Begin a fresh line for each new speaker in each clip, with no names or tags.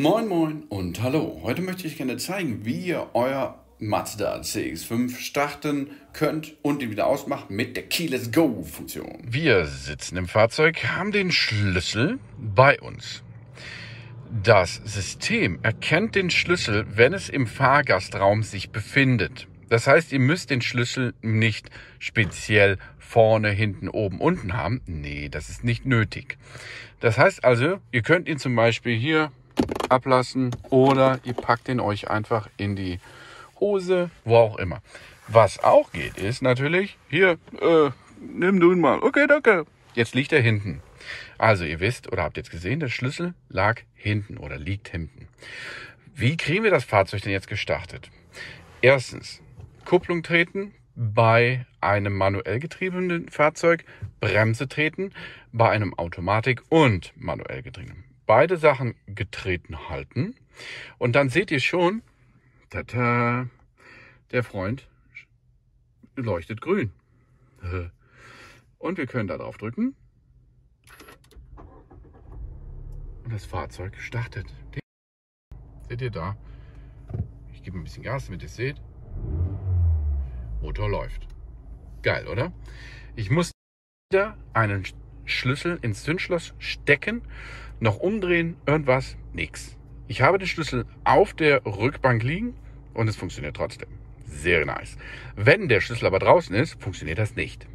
Moin Moin und Hallo. Heute möchte ich gerne zeigen, wie ihr euer Mazda CX-5 starten könnt und ihn wieder ausmacht mit der Keyless Go Funktion. Wir sitzen im Fahrzeug, haben den Schlüssel bei uns. Das System erkennt den Schlüssel, wenn es im Fahrgastraum sich befindet. Das heißt, ihr müsst den Schlüssel nicht speziell vorne, hinten, oben, unten haben. Nee, das ist nicht nötig. Das heißt also, ihr könnt ihn zum Beispiel hier ablassen oder ihr packt den euch einfach in die Hose, wo auch immer. Was auch geht, ist natürlich, hier, äh, nimm du ihn mal. Okay, danke. Jetzt liegt er hinten. Also ihr wisst oder habt jetzt gesehen, der Schlüssel lag hinten oder liegt hinten. Wie kriegen wir das Fahrzeug denn jetzt gestartet? Erstens, Kupplung treten bei einem manuell getriebenen Fahrzeug, Bremse treten bei einem Automatik und manuell getriebenen beide Sachen getreten halten. Und dann seht ihr schon, tata, der Freund leuchtet grün. Und wir können da drauf drücken. Und das Fahrzeug startet. Seht ihr da? Ich gebe ein bisschen Gas, damit ihr es seht. Motor läuft. Geil, oder? Ich muss wieder einen Schlüssel ins Zündschloss stecken noch umdrehen, irgendwas, nix. Ich habe den Schlüssel auf der Rückbank liegen und es funktioniert trotzdem. Sehr nice. Wenn der Schlüssel aber draußen ist, funktioniert das nicht.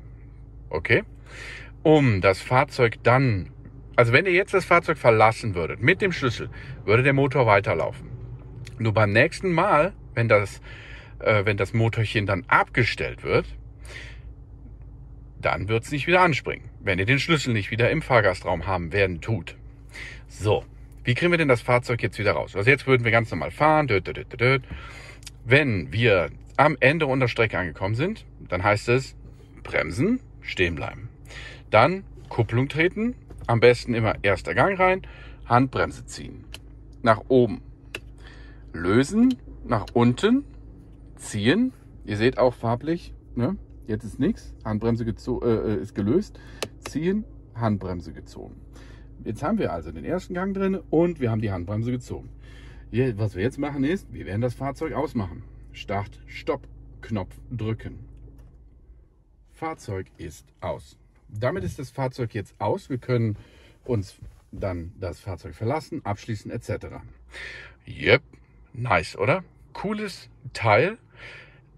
Okay? Um das Fahrzeug dann, also wenn ihr jetzt das Fahrzeug verlassen würdet mit dem Schlüssel, würde der Motor weiterlaufen. Nur beim nächsten Mal, wenn das, äh, wenn das Motorchen dann abgestellt wird, dann wird es nicht wieder anspringen, wenn ihr den Schlüssel nicht wieder im Fahrgastraum haben werden tut. So, wie kriegen wir denn das Fahrzeug jetzt wieder raus? Also jetzt würden wir ganz normal fahren. Wenn wir am Ende unserer Strecke angekommen sind, dann heißt es bremsen, stehen bleiben. Dann Kupplung treten, am besten immer erster Gang rein, Handbremse ziehen, nach oben, lösen, nach unten, ziehen. Ihr seht auch farblich, ne? jetzt ist nichts, Handbremse äh, äh, ist gelöst, ziehen, Handbremse gezogen. Jetzt haben wir also den ersten Gang drin und wir haben die Handbremse gezogen. was wir jetzt machen ist, wir werden das Fahrzeug ausmachen. Start, Stopp, Knopf drücken. Fahrzeug ist aus. Damit ist das Fahrzeug jetzt aus. Wir können uns dann das Fahrzeug verlassen, abschließen etc. Yep, nice, oder? Cooles Teil.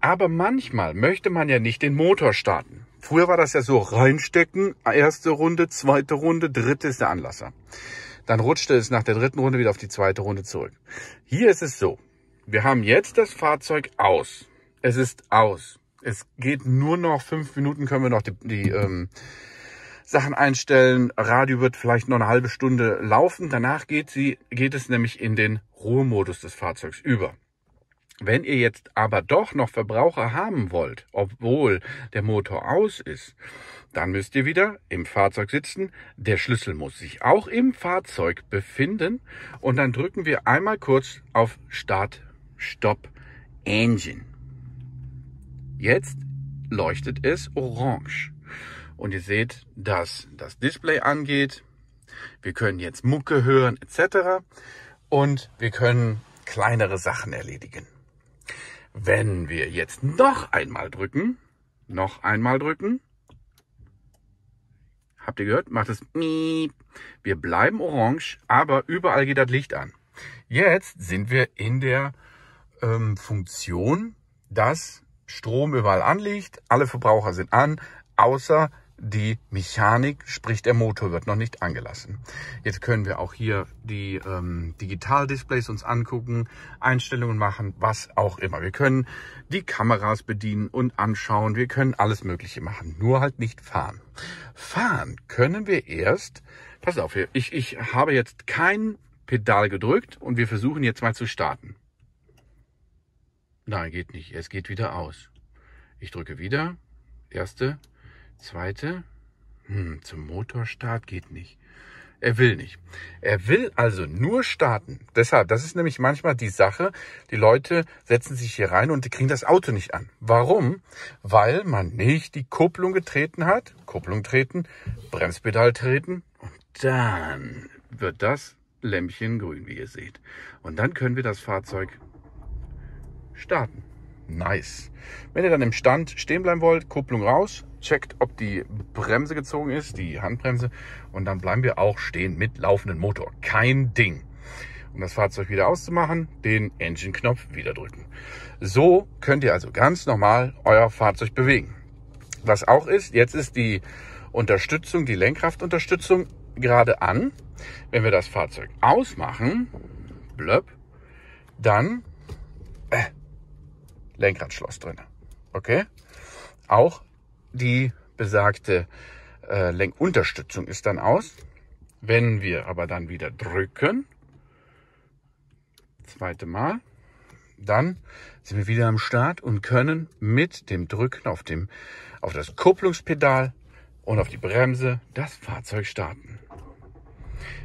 Aber manchmal möchte man ja nicht den Motor starten. Früher war das ja so reinstecken, erste Runde, zweite Runde, dritte ist der Anlasser. Dann rutschte es nach der dritten Runde wieder auf die zweite Runde zurück. Hier ist es so. Wir haben jetzt das Fahrzeug aus. Es ist aus. Es geht nur noch fünf Minuten, können wir noch die, die ähm, Sachen einstellen. Radio wird vielleicht noch eine halbe Stunde laufen. Danach geht, sie, geht es nämlich in den Ruhemodus des Fahrzeugs über. Wenn ihr jetzt aber doch noch Verbraucher haben wollt, obwohl der Motor aus ist, dann müsst ihr wieder im Fahrzeug sitzen. Der Schlüssel muss sich auch im Fahrzeug befinden. Und dann drücken wir einmal kurz auf Start, Stopp, Engine. Jetzt leuchtet es orange. Und ihr seht, dass das Display angeht. Wir können jetzt Mucke hören etc. Und wir können kleinere Sachen erledigen. Wenn wir jetzt noch einmal drücken, noch einmal drücken, habt ihr gehört, macht es miep. Wir bleiben orange, aber überall geht das Licht an. Jetzt sind wir in der ähm, Funktion, dass Strom überall anliegt, alle Verbraucher sind an, außer die Mechanik, sprich der Motor wird noch nicht angelassen. Jetzt können wir auch hier die ähm, Digital-Displays uns angucken, Einstellungen machen, was auch immer. Wir können die Kameras bedienen und anschauen, wir können alles Mögliche machen, nur halt nicht fahren. Fahren können wir erst, pass auf, hier. ich, ich habe jetzt kein Pedal gedrückt und wir versuchen jetzt mal zu starten. Nein, geht nicht, es geht wieder aus. Ich drücke wieder, erste, Zweite, hm, zum Motorstart geht nicht. Er will nicht. Er will also nur starten. Deshalb, das ist nämlich manchmal die Sache, die Leute setzen sich hier rein und die kriegen das Auto nicht an. Warum? Weil man nicht die Kupplung getreten hat. Kupplung treten, Bremspedal treten und dann wird das Lämpchen grün, wie ihr seht. Und dann können wir das Fahrzeug starten. Nice. Wenn ihr dann im Stand stehen bleiben wollt, Kupplung raus, checkt, ob die Bremse gezogen ist, die Handbremse, und dann bleiben wir auch stehen mit laufendem Motor. Kein Ding. Um das Fahrzeug wieder auszumachen, den Engine-Knopf wieder drücken. So könnt ihr also ganz normal euer Fahrzeug bewegen. Was auch ist, jetzt ist die Unterstützung, die Lenkkraftunterstützung gerade an. Wenn wir das Fahrzeug ausmachen, blöpp, dann Lenkradschloss drin. Okay? Auch die besagte äh, Lenkunterstützung ist dann aus. Wenn wir aber dann wieder drücken, zweite Mal, dann sind wir wieder am Start und können mit dem Drücken auf, dem, auf das Kupplungspedal und auf die Bremse das Fahrzeug starten.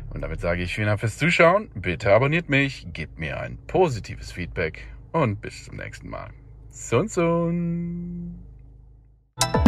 Und damit sage ich vielen Dank fürs Zuschauen. Bitte abonniert mich, gebt mir ein positives Feedback und bis zum nächsten Mal. Sun Son.